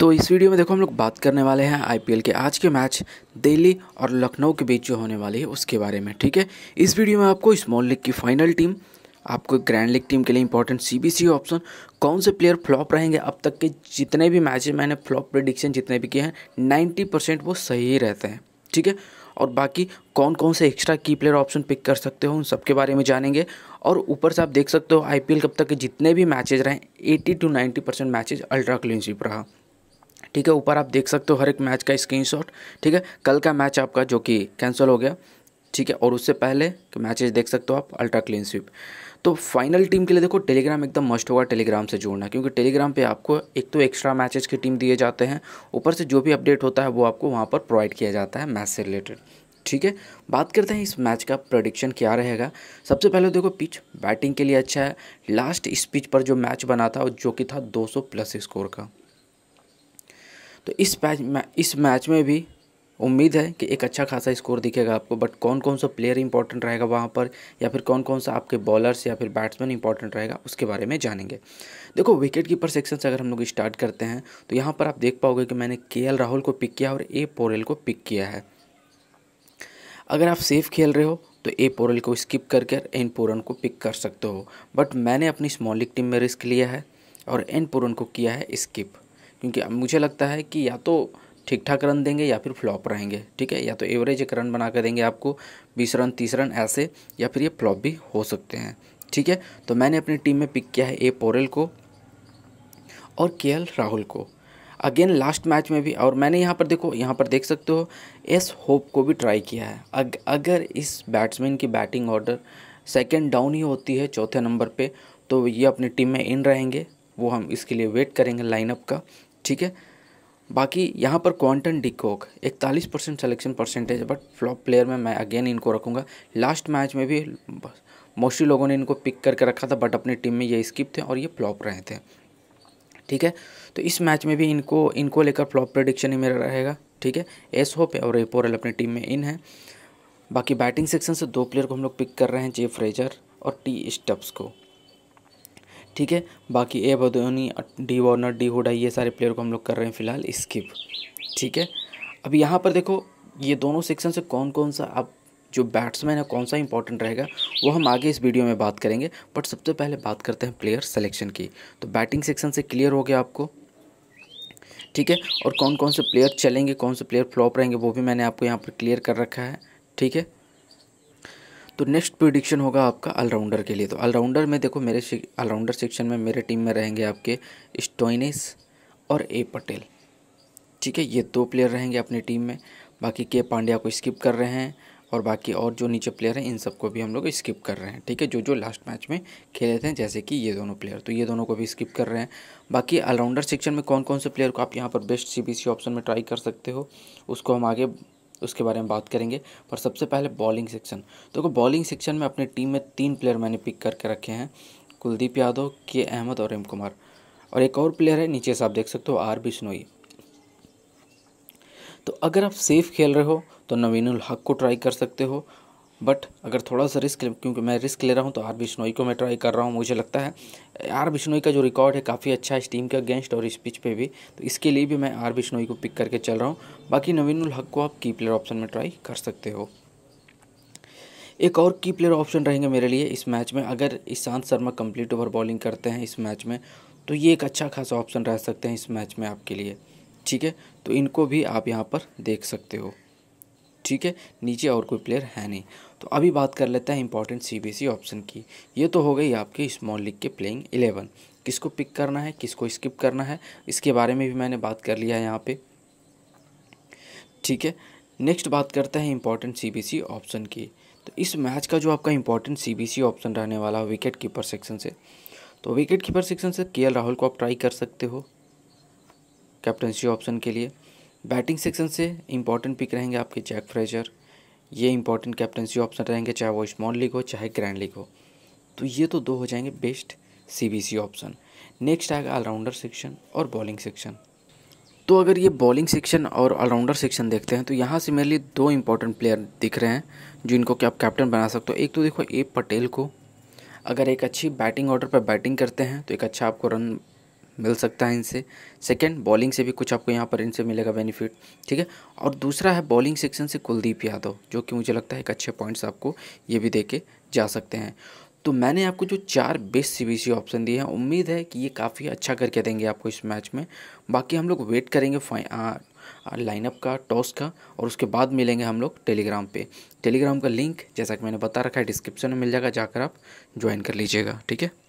तो इस वीडियो में देखो हम लोग बात करने वाले हैं आईपीएल के आज के मैच दिल्ली और लखनऊ के बीच जो होने वाली है उसके बारे में ठीक है इस वीडियो में आपको स्मॉल लीग की फाइनल टीम आपको ग्रैंड लीग टीम के लिए इंपॉर्टेंट सीबीसी ऑप्शन कौन से प्लेयर फ्लॉप रहेंगे अब तक के जितने भी मैच मैंने फ्लॉप प्रडिक्शन जितने भी किए हैं नाइन्टी परसेंट वो सही रहते हैं ठीक है और बाकी कौन कौन से एक्स्ट्रा की प्लेयर ऑप्शन पिक कर सकते हो उन सब के बारे में जानेंगे और ऊपर से आप देख सकते हो आईपीएल कब तक के जितने भी मैचेज रहे 80 to 90 percent matches ultra clean sweep रहा ठीक है ऊपर आप देख सकते हो हर एक मैच का स्क्रीन ठीक है कल का मैच आपका जो कि कैंसिल हो गया ठीक है और उससे पहले के देख सकते हो आप अल्ट्रा क्लीन स्वीप तो फाइनल टीम के लिए देखो टेलीग्राम एकदम मस्ट होगा टेलीग्राम से जुड़ना क्योंकि टेलीग्राम पे आपको एक तो एक्स्ट्रा मैचेज की टीम दिए जाते हैं ऊपर से जो भी अपडेट होता है वो आपको वहाँ पर प्रोवाइड किया जाता है मैच से रिलेटेड ठीक है बात करते हैं इस मैच का प्रोडिक्शन क्या रहेगा सबसे पहले देखो पिच बैटिंग के लिए अच्छा है लास्ट इस पिच पर जो मैच बना था जो कि था दो प्लस स्कोर का तो इस मैच इस मैच में भी उम्मीद है कि एक अच्छा खासा स्कोर दिखेगा आपको बट कौन कौन सा प्लेयर इंपॉर्टेंट रहेगा वहाँ पर या फिर कौन कौन सा आपके बॉलर्स या फिर बैट्समैन इंपॉर्टेंट रहेगा उसके बारे में जानेंगे देखो विकेट कीपर सेक्शन से अगर हम लोग स्टार्ट करते हैं तो यहाँ पर आप देख पाओगे कि मैंने के राहुल को पिक किया और ए पोरेल को पिक किया है अगर आप सेफ खेल रहे हो तो ए पोरल को स्किप करके एन पोरन को पिक कर सकते हो बट मैंने अपनी स्मॉल टीम में रिस्क लिया है और एन पोरन को किया है स्किप क्योंकि मुझे लगता है कि या तो ठीक ठाक रन देंगे या फिर फ्लॉप रहेंगे ठीक है या तो एवरेज एक रन बना कर देंगे आपको बीस रन तीस रन ऐसे या फिर ये फ्लॉप भी हो सकते हैं ठीक है तो मैंने अपनी टीम में पिक किया है ए पोरेल को और के राहुल को अगेन लास्ट मैच में भी और मैंने यहाँ पर देखो यहाँ पर देख सकते हो एस होप को भी ट्राई किया है अग, अगर इस बैट्समैन की बैटिंग ऑर्डर सेकेंड डाउन ही होती है चौथे नंबर पर तो ये अपनी टीम में इन रहेंगे वो हम इसके लिए वेट करेंगे लाइनअप का ठीक है बाकी यहाँ पर क्वांटन डिकॉक इकतालीस परसेंट सेलेक्शन परसेंटेज है बट फ्लॉप प्लेयर में मैं अगेन इनको रखूँगा लास्ट मैच में भी मोस्टली लोगों ने इनको पिक करके रखा था बट अपनी टीम में ये स्किप थे और ये फ्लॉप रहे थे ठीक है तो इस मैच में भी इनको इनको लेकर फ्लॉप प्रडिक्शन ही मेरा रहेगा ठीक है एस होप और एपोरल अपनी टीम में इन है बाकी बैटिंग सेक्शन से दो प्लेयर को हम लोग पिक कर रहे हैं जे फ्रेजर और टी स्टप्स को ठीक है बाकी A Badoni D Warner D Hooda ये सारे प्लेयर को हम लोग कर रहे हैं फिलहाल स्किप ठीक है अब यहाँ पर देखो ये दोनों सेक्शन से कौन कौन सा आप जो बैट्समैन है कौन सा इंपॉर्टेंट रहेगा वो हम आगे इस वीडियो में बात करेंगे बट सबसे पहले बात करते हैं प्लेयर सेलेक्शन की तो बैटिंग सेक्शन से क्लियर हो गया आपको ठीक है और कौन कौन से प्लेयर चलेंगे कौन से प्लेयर फ्लॉप रहेंगे वो भी मैंने आपको यहाँ पर क्लियर कर रखा है ठीक है तो नेक्स्ट प्रिडिक्शन होगा आपका ऑलराउंडर के लिए तो ऑलराउंडर में देखो मेरे ऑलराउंडर सेक्शन में मेरे टीम में रहेंगे आपके स्टोइनिस और ए पटेल ठीक है ये दो प्लेयर रहेंगे अपनी टीम में बाकी के पांड्या को स्किप कर रहे हैं और बाकी और जो नीचे प्लेयर हैं इन सबको भी हम लोग स्किप कर रहे हैं ठीक है जो जो लास्ट मैच में खेले थे जैसे कि ये दोनों प्लेयर तो ये दोनों को भी स्किप कर रहे हैं बाकी ऑलराउंडर सेक्शन में कौन कौन से प्लेयर को आप यहाँ पर बेस्ट सी ऑप्शन में ट्राई कर सकते हो उसको हम आगे उसके बारे में बात करेंगे पर सबसे पहले बॉलिंग सेक्शन तो बॉलिंग सेक्शन में अपनी टीम में तीन प्लेयर मैंने पिक करके रखे हैं कुलदीप यादव के अहमद और एम कुमार और एक और प्लेयर है नीचे से आप देख सकते हो आर बिश्नोई तो अगर आप सेफ खेल रहे हो तो नवीनुल हक को ट्राई कर सकते हो बट अगर थोड़ा सा रिस्क क्योंकि मैं रिस्क ले रहा हूँ तो आर बिश्नोई को मैं ट्राई कर रहा हूँ मुझे लगता है आर बिश्नोई का जो रिकॉर्ड है काफ़ी अच्छा है इस टीम के अगेंस्ट और इस पिच पे भी तो इसके लिए भी मैं आर बिश्नोई को पिक करके चल रहा हूँ बाकी नवीनुल हक को आप की प्लेयर ऑप्शन में ट्राई कर सकते हो एक और की प्लेयर ऑप्शन रहेंगे मेरे लिए इस मैच में अगर Ishant Sharma complete over bowling करते हैं इस मैच में तो ये एक अच्छा खासा ऑप्शन रह सकते हैं इस मैच में आपके लिए ठीक है तो इनको भी आप यहाँ पर देख सकते हो ठीक है नीचे और कोई प्लेयर है नहीं तो अभी बात कर लेते हैं इंपॉर्टेंट सी ऑप्शन की ये तो हो गई आपके स्मॉल लीग के प्लेइंग इलेवन किसको पिक करना है किसको स्किप करना है इसके बारे में भी मैंने बात कर लिया है यहाँ पे ठीक है नेक्स्ट बात करते हैं इंपॉर्टेंट सी ऑप्शन की तो इस मैच का जो आपका इंपॉर्टेंट सी ऑप्शन रहने वाला है विकेट कीपर सेक्शन से तो विकेट कीपर सेक्शन से के राहुल को आप ट्राई कर सकते हो कैप्टनसी ऑप्शन के लिए बैटिंग सेक्शन से इंपॉर्टेंट पिक रहेंगे आपके जैक फ्रेजर ये इंपॉर्टेंट कैप्टनसी ऑप्शन रहेंगे चाहे वो स्मॉल लीग हो चाहे ग्रैंड लीग हो तो ये तो दो हो जाएंगे बेस्ट सी ऑप्शन नेक्स्ट आएगा ऑलराउंडर सेक्शन और बॉलिंग सेक्शन तो अगर ये बॉलिंग सेक्शन और ऑलराउंडर सेक्शन देखते हैं तो यहाँ से मेरे लिए दो इंपॉर्टेंट प्लेयर दिख रहे हैं जिनको कि आप कैप्टन बना सकते हो एक तो देखो ए पटेल को अगर एक अच्छी बैटिंग ऑर्डर पर बैटिंग करते हैं तो एक अच्छा आपको रन मिल सकता है इनसे सेकेंड बॉलिंग से भी कुछ आपको यहाँ पर इनसे मिलेगा बेनिफिट ठीक है और दूसरा है बॉलिंग सेक्शन से कुलदीप यादव जो कि मुझे लगता है एक अच्छे पॉइंट्स आपको ये भी दे के जा सकते हैं तो मैंने आपको जो चार बेस्ट सी ऑप्शन दिए हैं उम्मीद है कि ये काफ़ी अच्छा करके देंगे आपको इस मैच में बाकी हम लोग वेट करेंगे लाइनअप का टॉस का और उसके बाद मिलेंगे हम लोग टेलीग्राम पे टेलीग्राम का लिंक जैसा कि मैंने बता रखा है डिस्क्रिप्शन में मिल जाएगा जाकर आप ज्वाइन कर लीजिएगा ठीक है